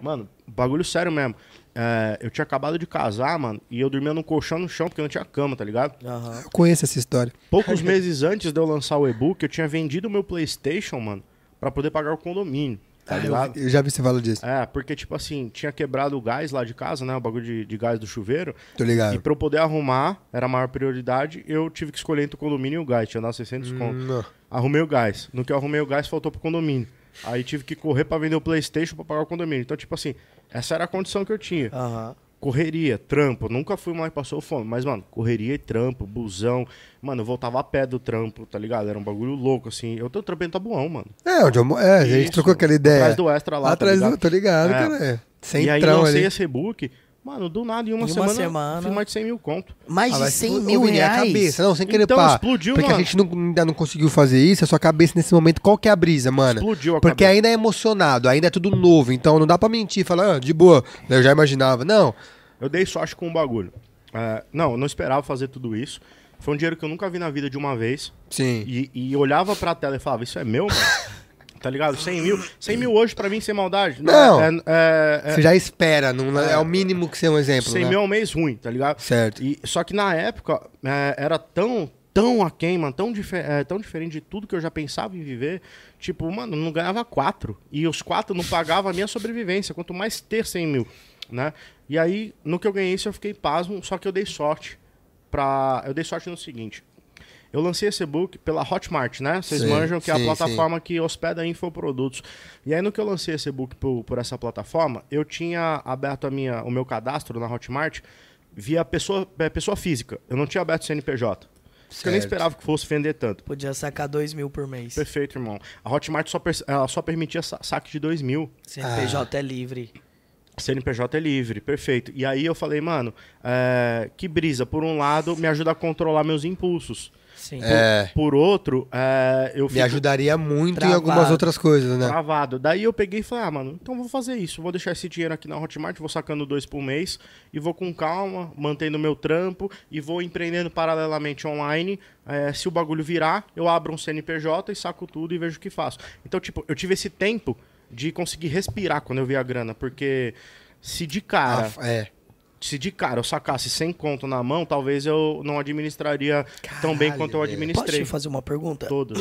Mano, bagulho sério mesmo. É, eu tinha acabado de casar, mano, e eu dormia num colchão no chão, porque não tinha cama, tá ligado? Uhum. Eu conheço essa história. Poucos meses antes de eu lançar o e-book, eu tinha vendido o meu Playstation, mano, para poder pagar o condomínio. Tá ah, ligado? Eu, eu já vi você falar disso. É, porque, tipo assim, tinha quebrado o gás lá de casa, né? O bagulho de, de gás do chuveiro. Tô ligado. E pra eu poder arrumar, era a maior prioridade, eu tive que escolher entre o condomínio e o gás. Tinha dado 600 hum, conto. Arrumei o gás. No que eu arrumei o gás, faltou pro condomínio. Aí tive que correr para vender o PlayStation para pagar o condomínio. Então, tipo assim, essa era a condição que eu tinha. Uhum. Correria, trampo. Nunca fui mais passou fome, mas, mano, correria e trampo, busão. Mano, eu voltava a pé do trampo, tá ligado? Era um bagulho louco, assim. Eu tô trampando tá bom, mano. É, onde eu, é a gente Isso. trocou aquela ideia. Atrás do extra lá. Tá Atrás tá ligado? do, tô ligado, é. cara. Sem é. e aí lancei ali. esse e-book Mano, do nada, em uma, em uma semana, semana... fiz mais de 100 mil conto. Mais ah, de 100 mil reais? a cabeça, não, sem querer então, pá. explodiu, Porque mano. a gente não, ainda não conseguiu fazer isso, a sua cabeça nesse momento, qual que é a brisa, mano? Explodiu a Porque cabeça. ainda é emocionado, ainda é tudo novo, então não dá pra mentir, falar, ah, de boa, né, eu já imaginava. Não. Eu dei sorte com o um bagulho. Uh, não, eu não esperava fazer tudo isso. Foi um dinheiro que eu nunca vi na vida de uma vez. Sim. E, e olhava pra tela e falava, isso é meu, mano? tá ligado? 100 mil. 100 mil hoje, pra mim, sem maldade. Né? Não. É, é, é, você já espera, não, é, é. é o mínimo que ser um exemplo. 100 né? mil é um mês ruim, tá ligado? Certo. E, só que na época, é, era tão, tão aquém, mano, tão, é, tão diferente de tudo que eu já pensava em viver. Tipo, mano, não ganhava quatro. E os quatro não pagavam a minha sobrevivência, quanto mais ter 100 mil, né? E aí, no que eu ganhei isso, eu fiquei pasmo, só que eu dei sorte pra... Eu dei sorte no seguinte, eu lancei esse e-book pela Hotmart, né? Vocês sim, manjam que sim, é a plataforma sim. que hospeda infoprodutos. E aí, no que eu lancei esse e-book por, por, essa plataforma, eu tinha aberto a minha, o meu cadastro na Hotmart via pessoa, é, pessoa física. Eu não tinha aberto CNPJ. Porque eu nem esperava que fosse vender tanto. Podia sacar 2 mil por mês. Perfeito, irmão. A Hotmart só, ela só permitia saque de 2 mil. CNPJ ah. é livre. CNPJ é livre, perfeito. E aí eu falei, mano, é, que brisa. Por um lado, me ajuda a controlar meus impulsos. Sim. É... Por, por, outro, é, eu Me ajudaria muito travado, em algumas outras coisas, né? Travado. Daí eu peguei e falei, ah, mano, então vou fazer isso. Vou deixar esse dinheiro aqui na Hotmart, vou sacando dois por mês e vou com calma, mantendo meu trampo e vou empreendendo paralelamente online. É, se o bagulho virar, eu abro um CNPJ e saco tudo e vejo o que faço. Então, tipo, eu tive esse tempo de conseguir respirar quando eu vi a grana, porque se de cara ah, é se de cara eu sacasse 100 conto na mão, talvez eu não administraria Caralho, tão bem quanto eu administrei. Posso te fazer uma pergunta? Todos.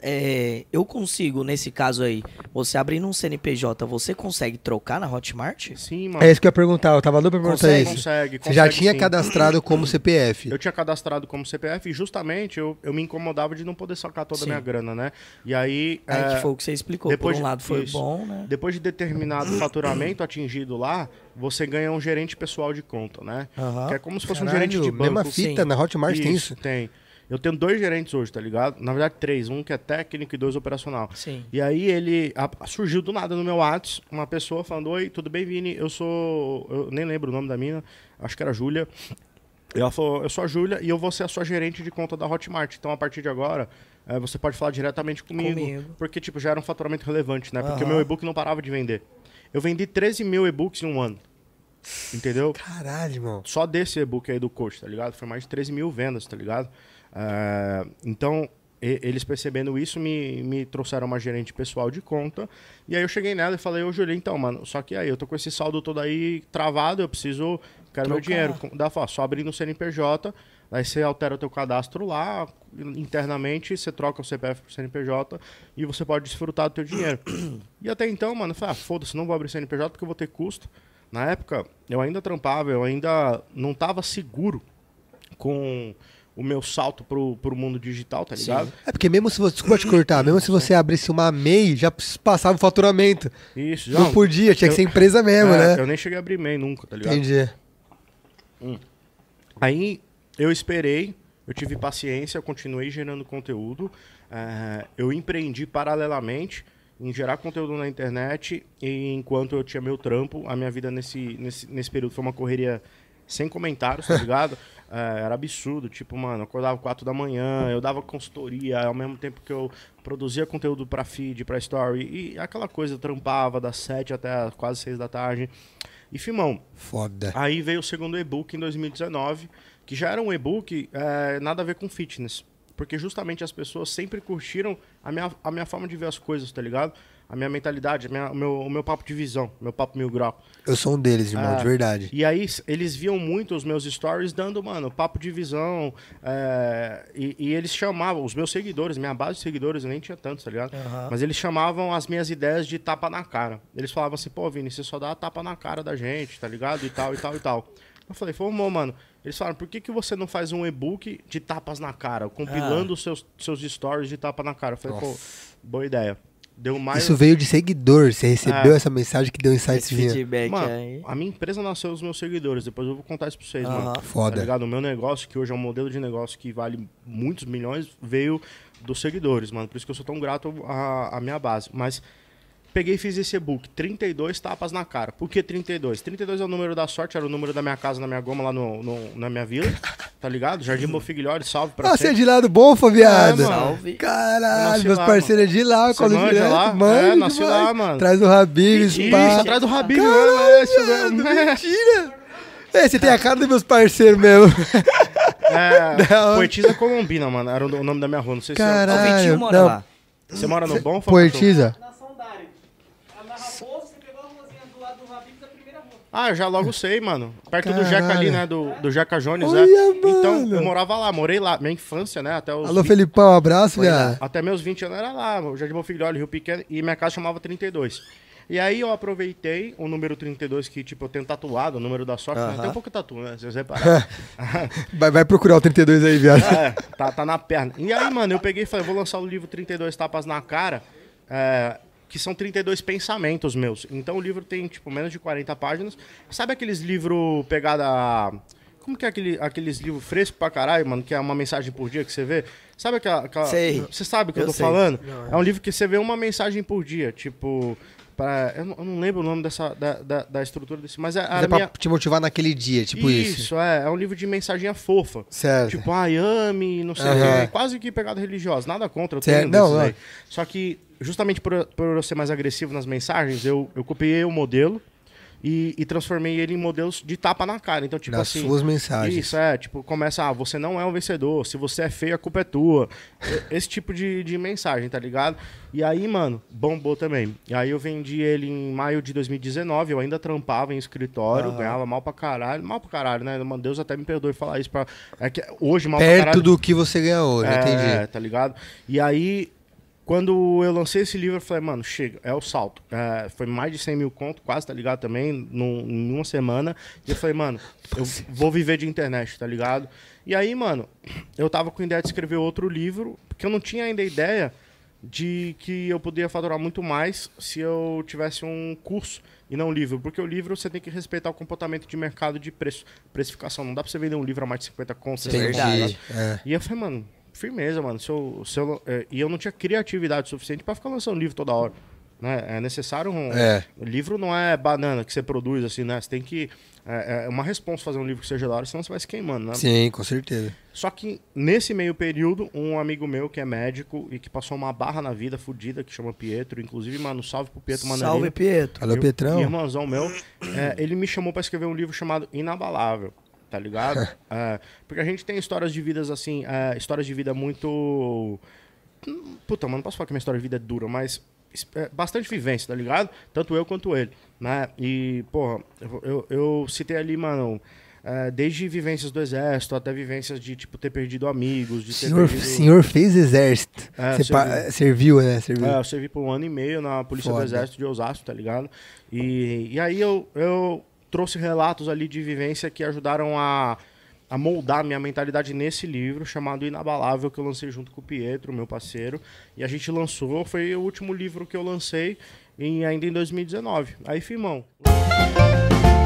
É, eu consigo, nesse caso aí, você abrindo um CNPJ, você consegue trocar na Hotmart? Sim, mano. É isso que eu ia perguntar, eu tava louco pra perguntar consegue, isso. Consegue, consegue, Você já tinha sim. cadastrado como CPF? Eu tinha cadastrado como CPF e justamente eu, eu me incomodava de não poder sacar toda a minha grana, né? E aí... É, é, que foi o que você explicou, depois por um de, lado foi isso. bom, né? Depois de determinado faturamento atingido lá, você ganha um gerente pessoal de conta, né? Uhum. Que é como se fosse Caralho, um gerente de banco. Mesma fita, Sim. Né? na Hotmart isso, tem isso? Tem. Eu tenho dois gerentes hoje, tá ligado? Na verdade, três. Um que é técnico e dois operacional. Sim. E aí ele a, surgiu do nada no meu WhatsApp uma pessoa falando: Oi, tudo bem, Vini? Eu sou. Eu nem lembro o nome da mina, acho que era Júlia. Ela falou: Eu sou a Júlia e eu vou ser a sua gerente de conta da Hotmart. Então, a partir de agora, é, você pode falar diretamente comigo, comigo, Porque, tipo, já era um faturamento relevante, né? Porque o meu e-book não parava de vender. Eu vendi 13 mil e-books em um ano. Entendeu? Caralho, mano. Só desse e-book aí do coach, tá ligado? Foi mais de 13 mil vendas, tá ligado? Uh, então, e, eles percebendo isso, me, me trouxeram uma gerente pessoal de conta. E aí eu cheguei nela e falei, ô Júlio, então, mano, só que aí eu tô com esse saldo todo aí travado, eu preciso quero meu dinheiro. Dá fala, só abrir no CNPJ, aí você altera o teu cadastro lá, internamente, você troca o CPF pro CNPJ e você pode desfrutar do teu dinheiro. e até então, mano, eu falei, ah, foda-se, não vou abrir CNPJ porque eu vou ter custo. Na época, eu ainda trampava, eu ainda não estava seguro com o meu salto pro, pro mundo digital, tá ligado? Sim. É porque mesmo se você. Desculpa te cortar, mesmo se você abrisse uma MEI, já passava o faturamento. Isso, já. Não podia, tinha eu, que ser empresa mesmo, é, né? Eu nem cheguei a abrir MEI nunca, tá ligado? Entendi. Hum. Aí eu esperei, eu tive paciência, continuei gerando conteúdo, uh, eu empreendi paralelamente em gerar conteúdo na internet e enquanto eu tinha meu trampo, a minha vida nesse, nesse, nesse período foi uma correria sem comentários, tá ligado? Eh, era absurdo, tipo, mano, eu acordava 4 da manhã, eu dava consultoria, ao mesmo tempo que eu produzia conteúdo para feed, para story, e aquela coisa, trampava das 7 até quase 6 da tarde. E Filmão. Foda. Aí veio o segundo e-book em 2019, que já era um e-book é, nada a ver com fitness. Porque justamente as pessoas sempre curtiram a minha, a minha forma de ver as coisas, tá ligado? a minha mentalidade, a minha, o, meu, o meu papo de visão, meu papo mil grau. Eu sou um deles, irmão, é, de ah, verdade. E aí eles viam muito os meus stories dando, mano, papo de visão. É, e, e, eles chamavam, os meus seguidores, minha base de seguidores, eu nem tinha tantos, tá ligado? Uhum. Mas eles chamavam as minhas ideias de tapa na cara. Eles falavam assim, pô, Vini, você só dá tapa na cara da gente, tá ligado? E tal, e tal, e tal. Eu falei, formou, mano. Eles falaram, por que, que você não faz um e-book de tapas na cara, compilando ah. os ah. seus, seus stories de tapa na cara? Eu falei, Nossa. pô, boa ideia. Deu mais... Isso veio de seguidor. Você recebeu é. essa mensagem que deu insights feedback mano, aí. A minha empresa nasceu dos meus seguidores. Depois eu vou contar isso pra vocês, uh -huh. mano. Tá Foda. Tá ligado? O meu negócio, que hoje é um modelo de negócio que vale muitos milhões, veio dos seguidores, mano. Por isso que eu sou tão grato à, à minha base. Mas Peguei e fiz esse e-book, 32 tapas na cara. Por que 32? 32 é o número da sorte, era o número da minha casa, na minha goma, lá no, no na minha vila, tá ligado? Jardim Bofiglioli, salve pra ah, você. Ah, você é de lá do Bonfa, é, viado? É, salve. Caralho, meus parceiros é de lá, colégio direto. É lá? Mano, é, nasci demais. lá, mano. Traz o Rabinho, spa. Atrás do Rabinho, Caralho, mano. É, mentira. É, você tem a cara dos meus parceiros mesmo. É, Poetisa Colombina, mano, era o nome da minha rua, não sei Caralho, se é. O Vitinho mora Você mora no Bonfa? Poetisa? Ah, eu já logo sei, mano. Perto Caralho. do Jeca ali, né? Do, do Jeca Jones, Olha, né? Então, mano. Então, eu morava lá, morei lá. Minha infância, né? Até os Alô, 20... Felipão, um abraço, velho. Até meus 20 anos era lá, o Jardim Filhole, Rio Pequeno, e minha casa chamava 32. E aí eu aproveitei o número 32, que tipo, eu tenho tatuado, o número da sorte, uh -huh. né? tem um pouco tatu, né? Vocês repararam. vai, vai procurar o 32 aí, viado. É, tá, tá na perna. E aí, mano, eu peguei e falei, vou lançar o livro 32 Tapas na Cara. É, que são 32 pensamentos meus. Então o livro tem, tipo, menos de 40 páginas. Sabe aqueles livros pegada. Como que é aquele, aqueles livros frescos pra caralho, mano? Que é uma mensagem por dia que você vê? Sabe aquela. aquela... Sei. Você sabe o que eu, eu tô sei. falando? Não, é. é um livro que você vê uma mensagem por dia. Tipo, Pra, eu, não, eu, não, lembro o nome dessa, da, da, da estrutura desse, mas é. Mas é minha... pra te motivar naquele dia, tipo isso. Isso, é. É um livro de mensaginha fofa. Certo. Tipo, ai, ame, não sei o quê. Quase que pegada religiosa. Nada contra, eu certo. Não, não. Só que justamente por, por eu ser mais agressivo nas mensagens, eu, eu copiei o modelo e, e transformei ele em modelos de tapa na cara. Então, tipo Nas assim. suas mensagens. Isso, é. Tipo, começa, ah, você não é um vencedor. Se você é feio, a culpa é tua. Esse tipo de, de mensagem, tá ligado? E aí, mano, bombou também. E aí eu vendi ele em maio de 2019. Eu ainda trampava em escritório, ah. ganhava mal pra caralho. Mal pra caralho, né? Mano, Deus até me perdoe falar isso pra. É que hoje, mal Perto pra caralho. Perto do que você ganha hoje, né? é, entendi. É, tá ligado? E aí quando eu lancei esse livro, eu falei, mano, chega, é o salto. É, foi mais de 100 mil conto, quase, tá ligado? Também, num, em uma semana. E eu falei, mano, eu vou viver de internet, tá ligado? E aí, mano, eu tava com ideia de escrever outro livro, porque eu não tinha ainda ideia de que eu poderia faturar muito mais se eu tivesse um curso e não um livro. Porque o livro você tem que respeitar o comportamento de mercado de preço, precificação. Não dá pra você vender um livro a mais de 50 contos. Verdade. E eu falei, mano, firmeza, mano. seu seu é, e eu não tinha criatividade suficiente para ficar lançando livro toda hora. Né? É necessário um. É. Livro não é banana que você produz, assim, né? Você tem que. É, é uma resposta fazer um livro que seja da hora, senão você vai se queimando, né? Sim, com certeza. Só que nesse meio período, um amigo meu que é médico e que passou uma barra na vida fodida, que chama Pietro, inclusive, mano, salve pro Pietro Manelino. Salve, Pietro. Alô, Pietrão. Irmãozão meu. É, ele me chamou para escrever um livro chamado Inabalável tá ligado? É, porque a gente tem histórias de vidas assim, é, histórias de vida muito. Puta, mano, não posso falar que minha história de vida é dura, mas é bastante vivência, tá ligado? Tanto eu quanto ele, né? E, porra, eu, eu, citei ali, mano desde vivências do exército até vivências de tipo ter perdido amigos. O senhor, perdido... senhor fez exército. Você servi... pa... Serviu, né? Serviu. É, eu servi por um ano e meio na Polícia Foda. do Exército de Osasco, tá ligado? E, e aí eu, eu trouxe relatos ali de vivência que ajudaram a, a moldar minha mentalidade nesse livro chamado Inabalável, que eu lancei junto com o Pietro, meu parceiro. E a gente lançou, foi o último livro que eu lancei em, ainda em 2019. Aí, firmão. Música